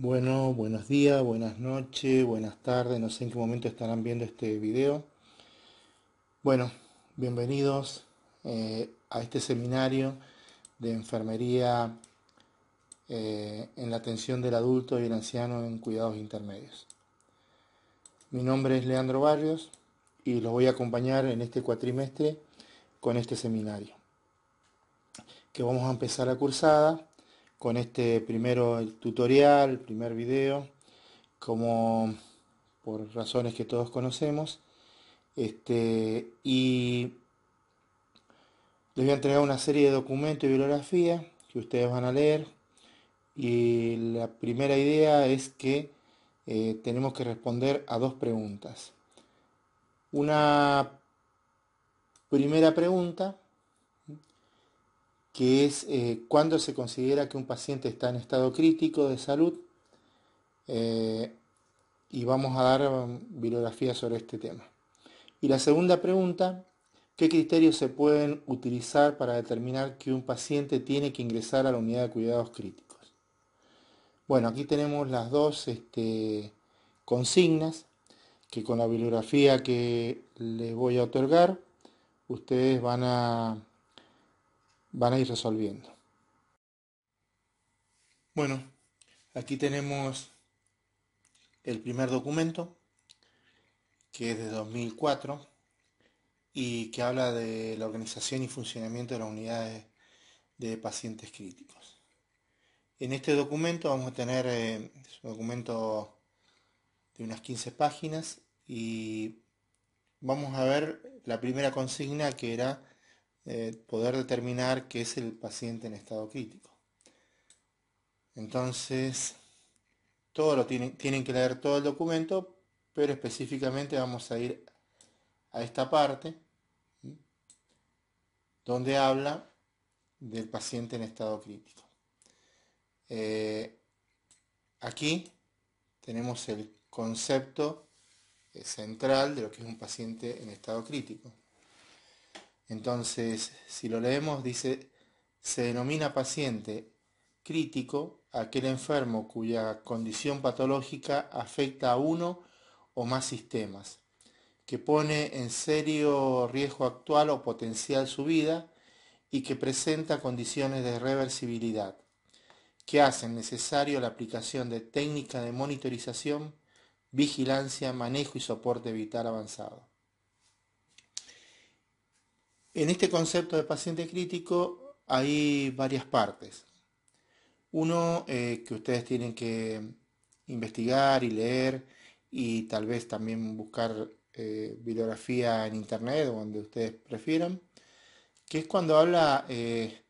Bueno, buenos días, buenas noches, buenas tardes, no sé en qué momento estarán viendo este video. Bueno, bienvenidos eh, a este seminario de enfermería eh, en la atención del adulto y el anciano en cuidados intermedios. Mi nombre es Leandro Barrios y los voy a acompañar en este cuatrimestre con este seminario, que vamos a empezar la cursada con este primero tutorial, primer video, como por razones que todos conocemos. Este, y les voy a entregar una serie de documentos y bibliografía que ustedes van a leer. Y la primera idea es que eh, tenemos que responder a dos preguntas. Una primera pregunta que es eh, cuando se considera que un paciente está en estado crítico de salud. Eh, y vamos a dar um, bibliografía sobre este tema. Y la segunda pregunta, ¿qué criterios se pueden utilizar para determinar que un paciente tiene que ingresar a la unidad de cuidados críticos? Bueno, aquí tenemos las dos este, consignas que con la bibliografía que les voy a otorgar, ustedes van a van a ir resolviendo. Bueno, aquí tenemos el primer documento, que es de 2004 y que habla de la organización y funcionamiento de las unidades de pacientes críticos. En este documento vamos a tener, eh, un documento de unas 15 páginas y vamos a ver la primera consigna que era eh, poder determinar qué es el paciente en estado crítico. Entonces, tienen, que leer todo el documento, pero específicamente vamos a ir a esta parte donde habla del paciente en estado crítico. Eh, aquí tenemos el concepto eh, central de lo que es un paciente en estado crítico. Entonces, si lo leemos, dice, se denomina paciente crítico aquel enfermo cuya condición patológica afecta a uno o más sistemas, que pone en serio riesgo actual o potencial su vida y que presenta condiciones de reversibilidad, que hacen necesario la aplicación de técnicas de monitorización, vigilancia, manejo y soporte vital avanzado. En este concepto de paciente crítico hay varias partes. Uno eh, que ustedes tienen que investigar y leer y tal vez también buscar eh, bibliografía en internet o donde ustedes prefieran, que es cuando habla eh,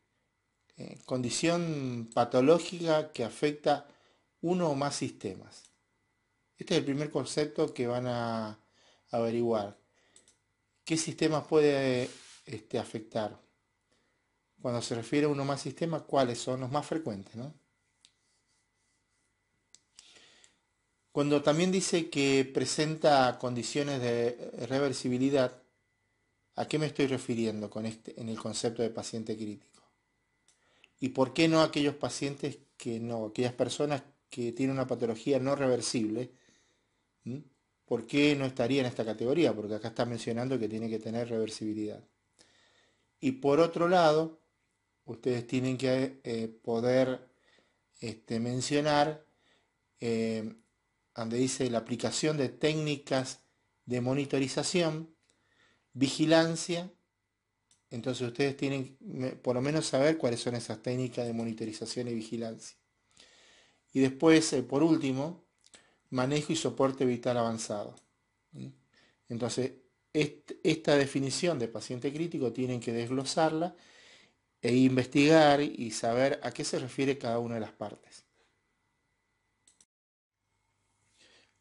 condición patológica que afecta uno o más sistemas. Este es el primer concepto que van a averiguar. ¿Qué sistemas puede este, afectar. Cuando se refiere a uno más sistema, ¿cuáles son los más frecuentes? Cuando también dice que presenta condiciones de reversibilidad, ¿a qué me estoy refiriendo con este, en el concepto de paciente crítico? ¿Y por qué no aquellos pacientes que no, aquellas personas que tienen una patología no reversible? ¿Por qué no estaría en esta categoría? Porque acá está mencionando que tiene que tener reversibilidad. Y por otro lado, ustedes tienen que eh, poder este, mencionar eh, donde dice la aplicación de técnicas de monitorización, vigilancia. Entonces ustedes tienen por lo menos saber cuáles son esas técnicas de monitorización y vigilancia. Y después, eh, por último, manejo y soporte vital avanzado. Entonces, esta definición de paciente crítico tienen que desglosarla e investigar y saber a qué se refiere cada una de las partes.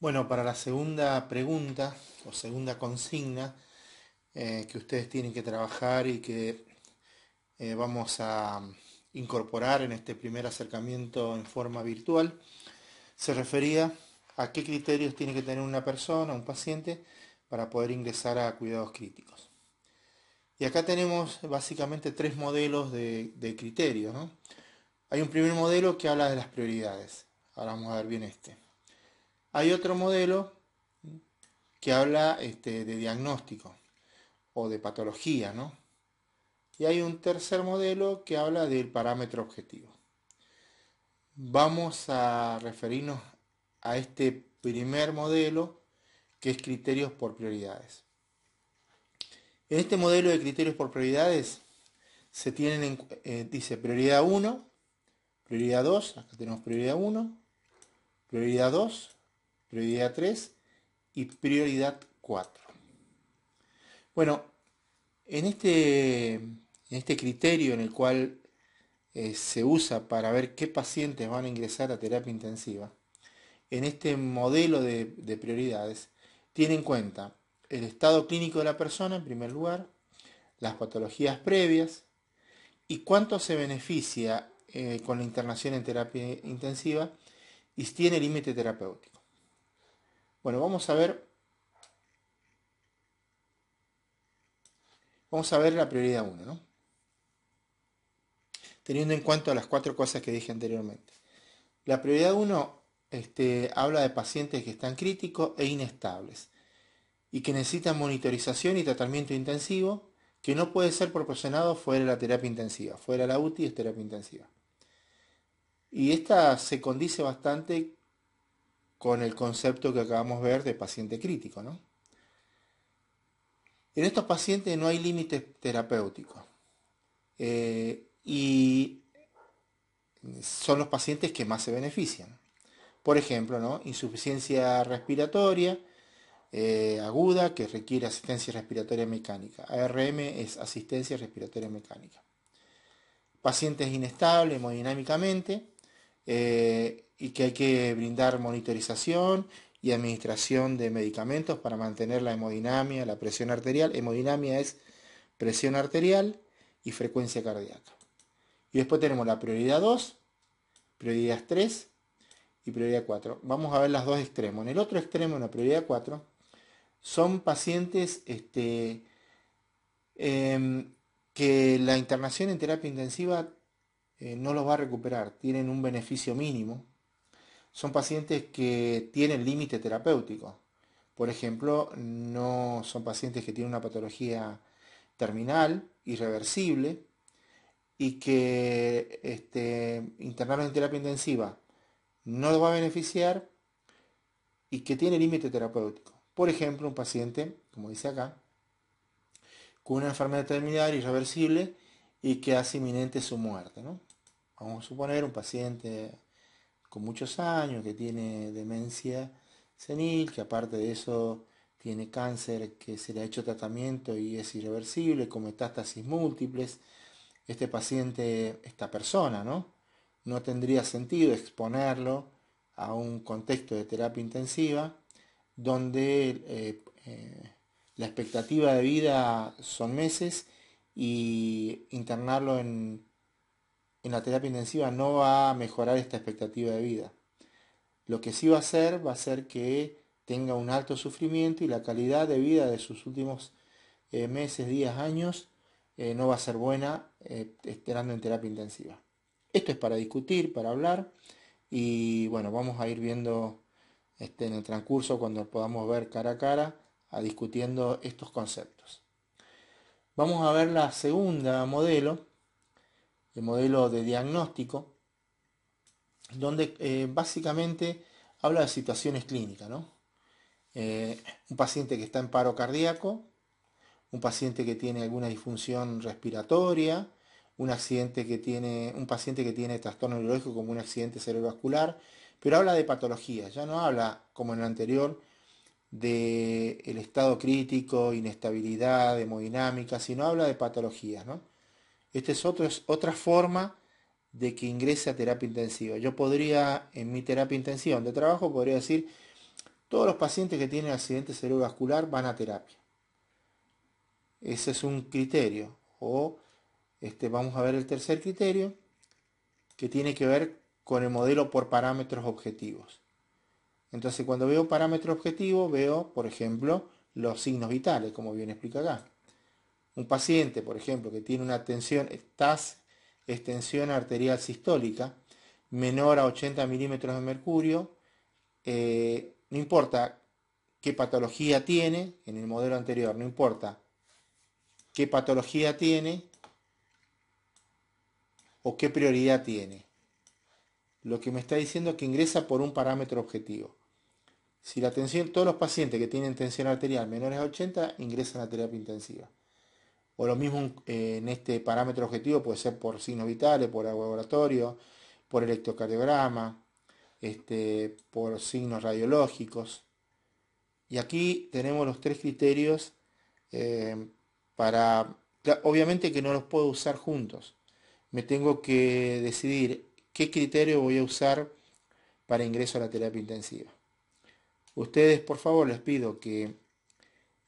Bueno, para la segunda pregunta o segunda consigna eh, que ustedes tienen que trabajar y que eh, vamos a incorporar en este primer acercamiento en forma virtual, se refería a qué criterios tiene que tener una persona, un paciente, para poder ingresar a cuidados críticos. Y acá tenemos básicamente tres modelos de, criterios. Hay un primer modelo que habla de las prioridades. Ahora vamos a ver bien este. Hay otro modelo que habla este, de diagnóstico o de patología, Y hay un tercer modelo que habla del parámetro objetivo. Vamos a referirnos a este primer modelo que es criterios por prioridades. En este modelo de criterios por prioridades se tienen, eh, dice prioridad 1, prioridad 2, acá tenemos prioridad 1, prioridad 2, prioridad 3 y prioridad 4. Bueno, en este, en este criterio en el cual eh, se usa para ver qué pacientes van a ingresar a terapia intensiva, en este modelo de prioridades, tiene en cuenta el estado clínico de la persona, en primer lugar, las patologías previas y cuánto se beneficia eh, con la internación en terapia intensiva y si tiene límite terapéutico. Bueno, vamos a ver. Vamos a ver la prioridad 1, ¿no? Teniendo en cuenta las cuatro cosas que dije anteriormente. La prioridad 1 este, habla de pacientes que están críticos e inestables y que necesitan monitorización y tratamiento intensivo que no puede ser proporcionado fuera de la terapia intensiva, fuera de la UTI es terapia intensiva. Y esta se condice bastante con el concepto que acabamos de ver de paciente crítico. ¿no? En estos pacientes no hay límites terapéuticos eh, y son los pacientes que más se benefician. Por ejemplo, insuficiencia respiratoria eh, aguda que requiere asistencia respiratoria mecánica. ARM es asistencia respiratoria mecánica. Pacientes inestables hemodinámicamente eh, y que hay que brindar monitorización y administración de medicamentos para mantener la hemodinamia, la presión arterial. Hemodinamia es presión arterial y frecuencia cardíaca. Y después tenemos la prioridad 2, prioridad 3, y prioridad 4. Vamos a ver las dos extremos. En el otro extremo, en la prioridad 4, son pacientes este, em, que la internación en terapia intensiva eh, no los va a recuperar, tienen un beneficio mínimo. Son pacientes que tienen límite terapéutico. Por ejemplo, no son pacientes que tienen una patología terminal, irreversible, y que este, en terapia intensiva no lo va a beneficiar y que tiene límite terapéutico. Por ejemplo, un paciente, como dice acá, con una enfermedad terminal irreversible y que hace inminente su muerte. ¿no? Vamos a suponer un paciente con muchos años, que tiene demencia senil, que aparte de eso tiene cáncer que se le ha hecho tratamiento y es irreversible, con metástasis múltiples. Este paciente, esta persona, ¿no? no tendría sentido exponerlo a un contexto de terapia intensiva donde eh, eh, la expectativa de vida son meses y internarlo en, la terapia intensiva no va a mejorar esta expectativa de vida. Lo que sí va a hacer va a ser que tenga un alto sufrimiento y la calidad de vida de sus últimos eh, meses, días, años no va a ser buena esperando en terapia intensiva. Esto es para discutir, para hablar y bueno, vamos a ir viendo este, en el transcurso cuando podamos ver cara a cara a discutiendo estos conceptos. Vamos a ver la segunda modelo, el modelo de diagnóstico, donde eh, básicamente habla de situaciones clínicas, ¿no? Eh, un paciente que está en paro cardíaco, un paciente que tiene alguna disfunción respiratoria, un accidente que tiene, un paciente que tiene trastorno neurológico como un accidente cerebrovascular, pero habla de patologías, ya no habla, como en el anterior, de el estado crítico, inestabilidad, hemodinámica, sino habla de patologías, ¿no? Esta es, otra forma de que ingrese a terapia intensiva. Yo podría, en mi terapia intensiva de trabajo, podría decir, todos los pacientes que tienen accidente cerebrovascular van a terapia. Ese es un criterio. O este, vamos a ver el tercer criterio, que tiene que ver con el modelo por parámetros objetivos. Entonces, cuando veo parámetro objetivo, veo, por ejemplo, los signos vitales, como bien explica acá. Un paciente, por ejemplo, que tiene una tensión, TAS, extensión arterial sistólica, menor a 80 milímetros de mercurio, eh, no importa qué patología tiene, en el modelo anterior, no importa qué patología tiene, o qué prioridad tiene. Lo que me está diciendo es que ingresa por un parámetro objetivo. Si la tensión, todos los pacientes que tienen tensión arterial menores a 80 ingresan a terapia intensiva. O lo mismo eh, en este parámetro objetivo puede ser por signos vitales, por laboratorio, por electrocardiograma, este, por signos radiológicos. Y aquí tenemos los tres criterios eh, para... Obviamente que no los puedo usar juntos me tengo que decidir qué criterio voy a usar para ingreso a la terapia intensiva. Ustedes, por favor, les pido que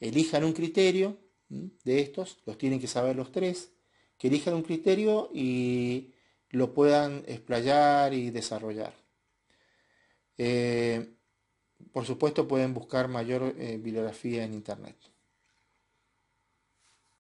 elijan un criterio de estos, los tienen que saber los tres, que elijan un criterio y lo puedan explayar y desarrollar. Eh, por supuesto pueden buscar mayor eh, bibliografía en Internet.